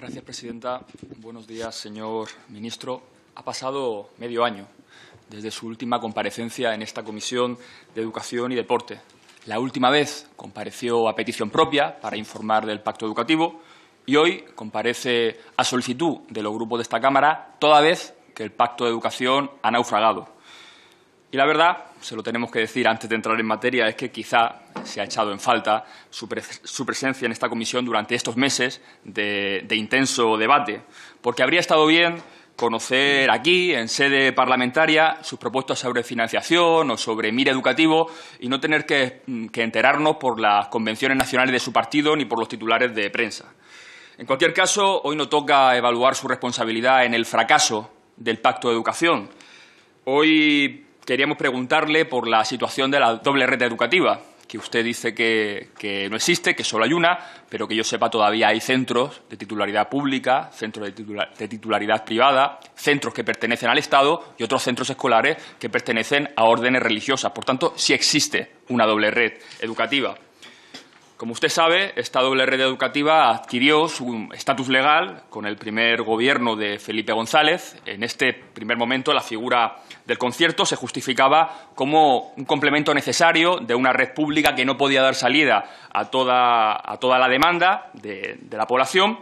Gracias, presidenta. Buenos días, señor ministro. Ha pasado medio año desde su última comparecencia en esta Comisión de Educación y Deporte. La última vez compareció a petición propia para informar del pacto educativo y hoy comparece a solicitud de los grupos de esta Cámara, toda vez que el pacto de educación ha naufragado. Y la verdad, se lo tenemos que decir antes de entrar en materia, es que quizá se ha echado en falta su, presencia en esta comisión durante estos meses de, intenso debate, porque habría estado bien conocer aquí, en sede parlamentaria, sus propuestas sobre financiación o sobre mira educativo y no tener que, mm, que, enterarnos por las convenciones nacionales de su partido ni por los titulares de prensa. En cualquier caso, hoy no toca evaluar su responsabilidad en el fracaso del Pacto de Educación. Hoy queríamos preguntarle por la situación de la doble red educativa, que usted dice que, no existe, que solo hay una, pero que yo sepa todavía hay centros de titularidad pública, centros de, de, titularidad privada, centros que pertenecen al Estado y otros centros escolares que pertenecen a órdenes religiosas. Por tanto, sí existe una doble red educativa. Como usted sabe, esta doble red educativa adquirió su estatus legal con el primer gobierno de Felipe González. En este primer momento, la figura del concierto se justificaba como un complemento necesario de una red pública que no podía dar salida a toda, la demanda de, la población,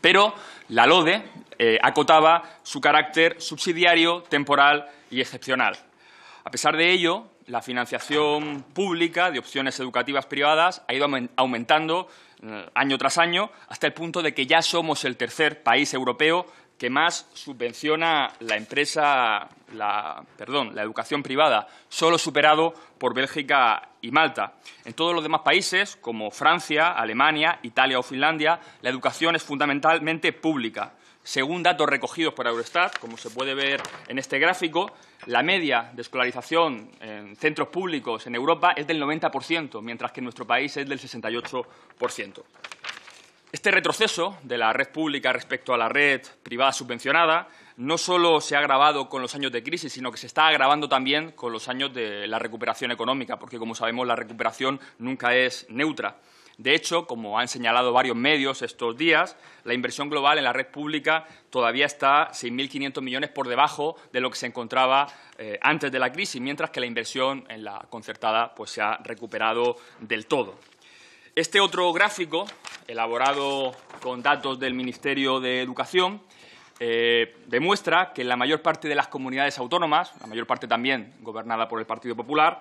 pero la LODE eh, acotaba su carácter subsidiario, temporal y excepcional. A pesar de ello, la financiación pública de opciones educativas privadas ha ido aumentando eh, año tras año hasta el punto de que ya somos el tercer país europeo que más subvenciona la empresa, perdón, la educación privada, solo superado por Bélgica y Malta. En todos los demás países, como Francia, Alemania, Italia o Finlandia, la educación es fundamentalmente pública. Según datos recogidos por Eurostat, como se puede ver en este gráfico, la media de escolarización en centros públicos en Europa es del 90%, mientras que en nuestro país es del 68%. Este retroceso de la red pública respecto a la red privada subvencionada no solo se ha agravado con los años de crisis, sino que se está agravando también con los años de la recuperación económica, porque, como sabemos, la recuperación nunca es neutra. De hecho, como han señalado varios medios estos días, la inversión global en la red pública todavía está 6.500 millones por debajo de lo que se encontraba eh, antes de la crisis, mientras que la inversión en la concertada pues, se ha recuperado del todo. Este otro gráfico, elaborado con datos del Ministerio de Educación, eh, demuestra que en la mayor parte de las comunidades autónomas, la mayor parte también gobernada por el Partido Popular,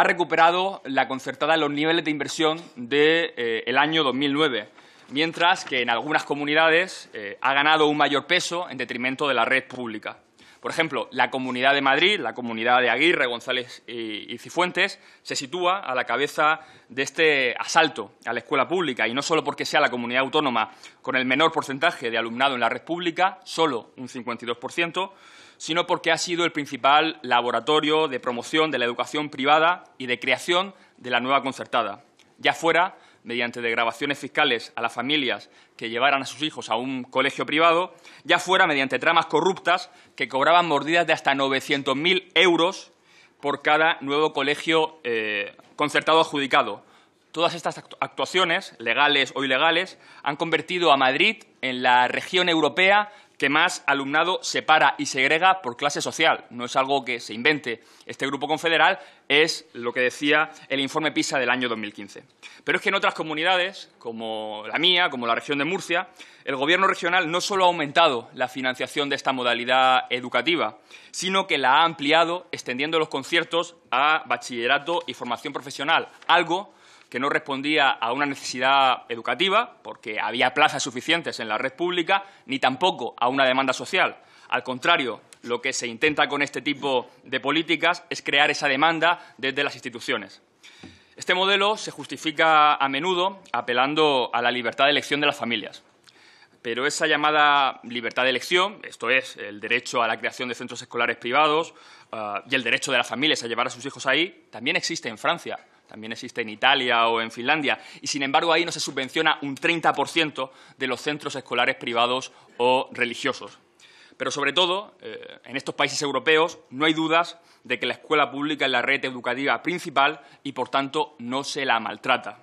ha recuperado la concertada en los niveles de inversión del de, eh, el año 2009, mientras que en algunas comunidades eh, ha ganado un mayor peso en detrimento de la red pública. Por ejemplo, la Comunidad de Madrid, la Comunidad de Aguirre, González y Cifuentes, se sitúa a la cabeza de este asalto a la escuela pública, y no solo porque sea la comunidad autónoma con el menor porcentaje de alumnado en la red pública, solo un 52%, sino porque ha sido el principal laboratorio de promoción de la educación privada y de creación de la nueva concertada, ya fuera mediante degravaciones fiscales a las familias que llevaran a sus hijos a un colegio privado, ya fuera mediante tramas corruptas que cobraban mordidas de hasta 900.000 euros por cada nuevo colegio concertado eh, concertado adjudicado. Todas estas actuaciones, legales o ilegales, han convertido a Madrid en la región europea que más alumnado separa y segrega por clase social. No es algo que se invente. Este grupo confederal es lo que decía el informe PISA del año 2015. Pero es que en otras comunidades, como la mía, como la región de Murcia, el Gobierno regional no solo ha aumentado la financiación de esta modalidad educativa, sino que la ha ampliado extendiendo los conciertos a bachillerato y formación profesional, algo que no respondía a una necesidad educativa, porque había plazas suficientes en la red pública, ni tampoco a una demanda social. Al contrario, lo que se intenta con este tipo de políticas es crear esa demanda desde las instituciones. Este modelo se justifica a menudo apelando a la libertad de elección de las familias. Pero esa llamada libertad de elección, esto es, el derecho a la creación de centros escolares privados ah, y el derecho de las familias a llevar a sus hijos ahí, también existe en Francia también existe en Italia o en Finlandia, y sin embargo ahí no se subvenciona un 30% de los centros escolares privados o religiosos. Pero sobre todo, eh, en estos países europeos no hay dudas de que la escuela pública es la red educativa principal y, por tanto, no se la maltrata.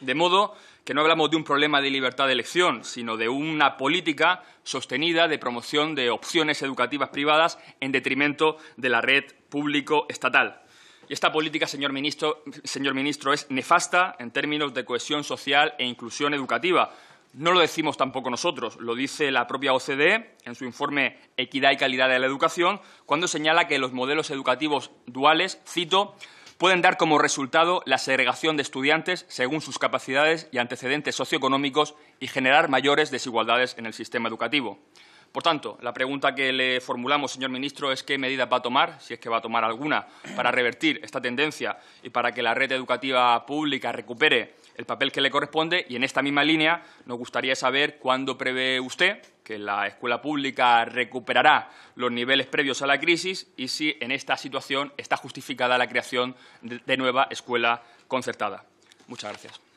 De modo que no hablamos de un problema de libertad de elección, sino de una política sostenida de promoción de opciones educativas privadas en detrimento de la red público-estatal. Y esta política, señor ministro, señor ministro, es nefasta en términos de cohesión social e inclusión educativa. No lo decimos tampoco nosotros, lo dice la propia OCDE en su informe Equidad y Calidad de la Educación, cuando señala que los modelos educativos duales, cito, pueden dar como resultado la segregación de estudiantes según sus capacidades y antecedentes socioeconómicos y generar mayores desigualdades en el sistema educativo. Por tanto, la pregunta que le formulamos, señor ministro, es qué medidas va a tomar, si es que va a tomar alguna, para revertir esta tendencia y para que la red educativa pública recupere el papel que le corresponde. Y en esta misma línea nos gustaría saber cuándo prevé usted que la escuela pública recuperará los niveles previos a la crisis y si en esta situación está justificada la creación de nueva escuela concertada. Muchas gracias.